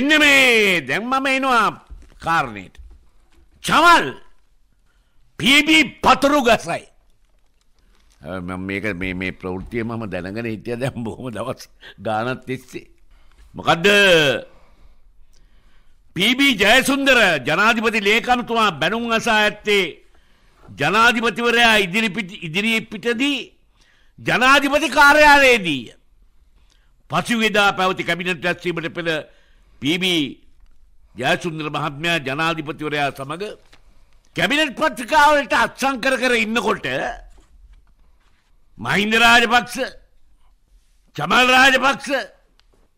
මෙන්න මේ දැම්මම එනවා කාරණයට. චමල් පීබී පතුරු ගසයි. මේක මේ ප්‍රෘතිය මම දැනගෙන හිටිය දැම් බොහොම දවස් ගානත් තිස්සේ. මොකදද පීබී ජයසුන්දර ජනාධිපති ලේකනුතුමා බැනුම් අසා ඇත්තේ ජනාධිපතිවරයා ඉදිරි පිටදී ජනාධිපති කාර්යාලයේදීය. පසුවෙදා පැවති කැමිනට ඇස්සීමට පෙළ පිබි ජයසුන්දර මහත්මයා ජනාධිපතිවරයා සමඟ කැබිනට් පත්්‍රිකාවලට අත්සංකර කර ඉන්නකොට මහින්ද රාජපක්ෂ චමල් රාජපක්ෂ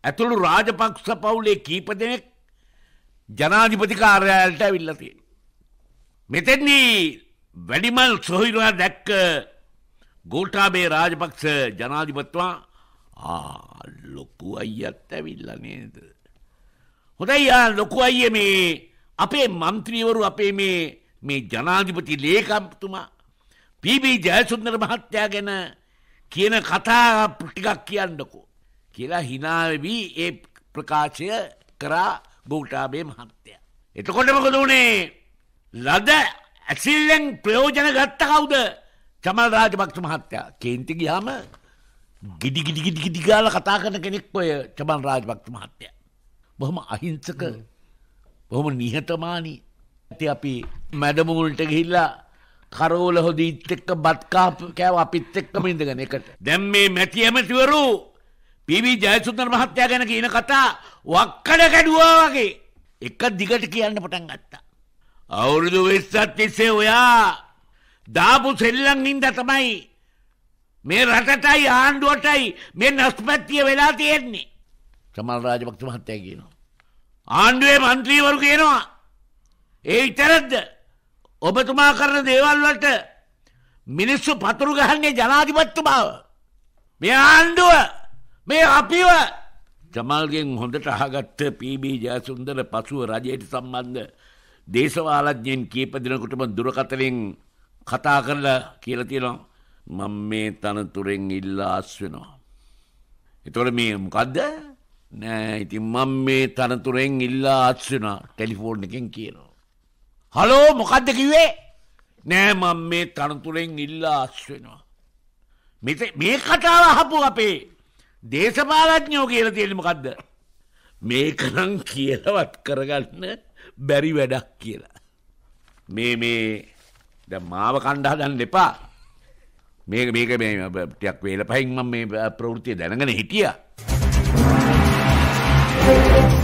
ඇතුළු රාජපක්ෂ පවුලේ කීප දෙනෙක් ජනාධිපති කාර්යාලට ඇවිල්ලතිය. මෙතෙන්නේ වැඩිමල් සොහිරවා දැක්ක ගෝටාබේ රාජපක්ෂ ජනාධිපත්වා ලොකු අයියත් ඇවිල්ල නේද. හොඳයි යා ලොකු අයිය මේ අපේ මන්ත්‍රීවරු අපේ මේ මේ ජනාධිපති ලේකම්තුමා පීබී ජයසුන්දර මහත්තයා ගැන කියන කතා ටිකක් කියන්නකෝ කියලා හිනාවී ඒ ප්‍රකාශය කරා ගෝටාබේ මහත්තය. එතකොටමකොද වනේ ලද ඇසිල්ලෙන් ප්‍රයෝජන ගත්ත කවුද චමල් රාජපක්ෂ මහත්තයා කේන්ති ගියාම ගිඩිගිඩිගිඩිගාල කතා කරන කෙනෙක් ඔය චමන් රාජපක්ෂ මහත්තයා. බොහොම අහිංසක බොහොම නිහතමානී ඇති අපි මැඩමුගුල්ට ගිහිල්ලා කරෝල හොදීත් එක්ක බත්කාප කෑව අපිත් එක්කම ඉඳගෙන එකට දැම් මේ මැති ඇමතිවරු පිවි ජයසුන්දර මහත්තයා ගැන කියන කතා වක්කඩ කැඩුවා වගේ එක දිගට කියන්න පටන් ගත්තා. අවුරුදු වෙස්සත් තිස්සේ ඔයා දාපු සෙල්ලන් හින්ද තමයි මේ රටටයි ආණ්ඩුවටයි මේ නස්පැත්තිය වෙලා තියෙන්නේ. සමල් රාජපක්ෂ මහත්තයා කියනවා. ආණ්ඩුවේ මන්ත්‍රීවරු කියනවා. ඒ විතරක්ද ඔබතුමා කරන දේවල් වලට මිනිස්සු පතුරු ගහන්නේ ජනාධිපතිතුමාව. මේ ආණ්ඩුව මේ අපිව ජමල්ගෙන් හොඳට අහගත්ත පීබී ජයසුන්දර පසුව රජයට සම්බන්ධ දේශවාලඥයෙන් කීප දෙනකොටම දුරකතරින් කතා කරලා කියලා තියෙනවා මම මේ තනතුරෙන් ඉල්ලා අස් වෙනවා. එතකොට මේ මොකද්ද? නෑ ඉතින් මං මේ තනතුරෙන් ඉල්ලා අත්සනා ටෙලිෆෝර්න් එකෙන් කියනවා. හලෝ මොකක්ද කිවේ නෑ මං මේ තනතුරෙන් ඉල්ලා අත්වෙනවා. මේ කතාව හපු අපේ දේශපාලඥෝ කියල තියෙනමකක්ද. මේකනම් කියලවත් කරගන්න බැරි වැඩක් කියලා. මේ මේ ද මාව කණ්ඩා දන්න එපා මේක මේක ටයක් වේල පහින්ම මේ ප්‍රවෘතිය දැනගෙන හිටියා. Thank you.